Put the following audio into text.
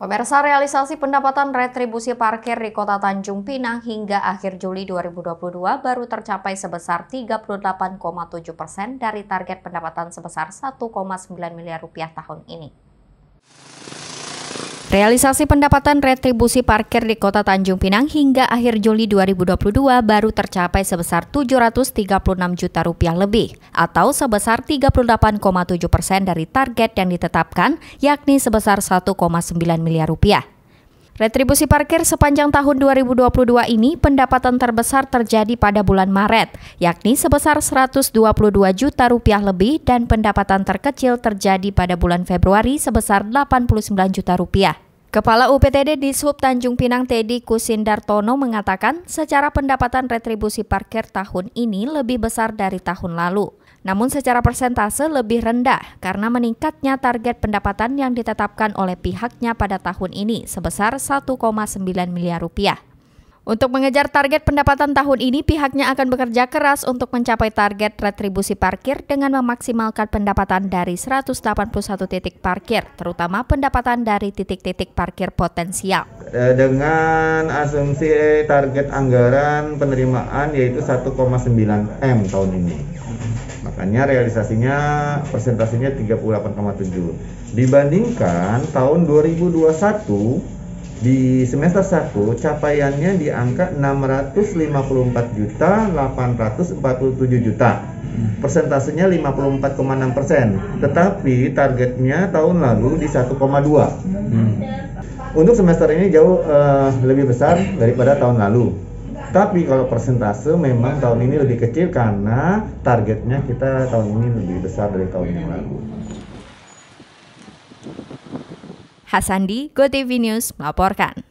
Pemirsa realisasi pendapatan retribusi parkir di Kota Tanjung Pinang hingga akhir Juli 2022 baru tercapai sebesar 38,7 persen dari target pendapatan sebesar 1,9 miliar rupiah tahun ini. Realisasi pendapatan retribusi parkir di Kota Tanjung Pinang hingga akhir Juli 2022 baru tercapai sebesar 736 juta rupiah lebih atau sebesar 38,7 persen dari target yang ditetapkan yakni sebesar 1,9 miliar rupiah. Retribusi parkir sepanjang tahun 2022 ini pendapatan terbesar terjadi pada bulan Maret, yakni sebesar 122 juta rupiah lebih dan pendapatan terkecil terjadi pada bulan Februari sebesar 89 juta rupiah. Kepala UPTD di Sub Tanjung Pinang Teddy Kusindartono mengatakan secara pendapatan retribusi parkir tahun ini lebih besar dari tahun lalu namun secara persentase lebih rendah karena meningkatnya target pendapatan yang ditetapkan oleh pihaknya pada tahun ini sebesar 1,9 miliar rupiah. Untuk mengejar target pendapatan tahun ini, pihaknya akan bekerja keras untuk mencapai target retribusi parkir dengan memaksimalkan pendapatan dari 181 titik parkir, terutama pendapatan dari titik-titik parkir potensial. Eh, dengan asumsi eh, target anggaran penerimaan yaitu 1,9 M tahun ini. Makanya realisasinya persentasenya 38,7. Dibandingkan tahun 2021 di semester 1 capaiannya di angka 654 juta 847 juta persentasenya 54,6 persen tetapi targetnya tahun lalu di 1,2 hmm. untuk semester ini jauh uh, lebih besar daripada tahun lalu tapi kalau persentase memang tahun ini lebih kecil karena targetnya kita tahun ini lebih besar dari tahun yang lalu. Hasandi, GoTV News melaporkan.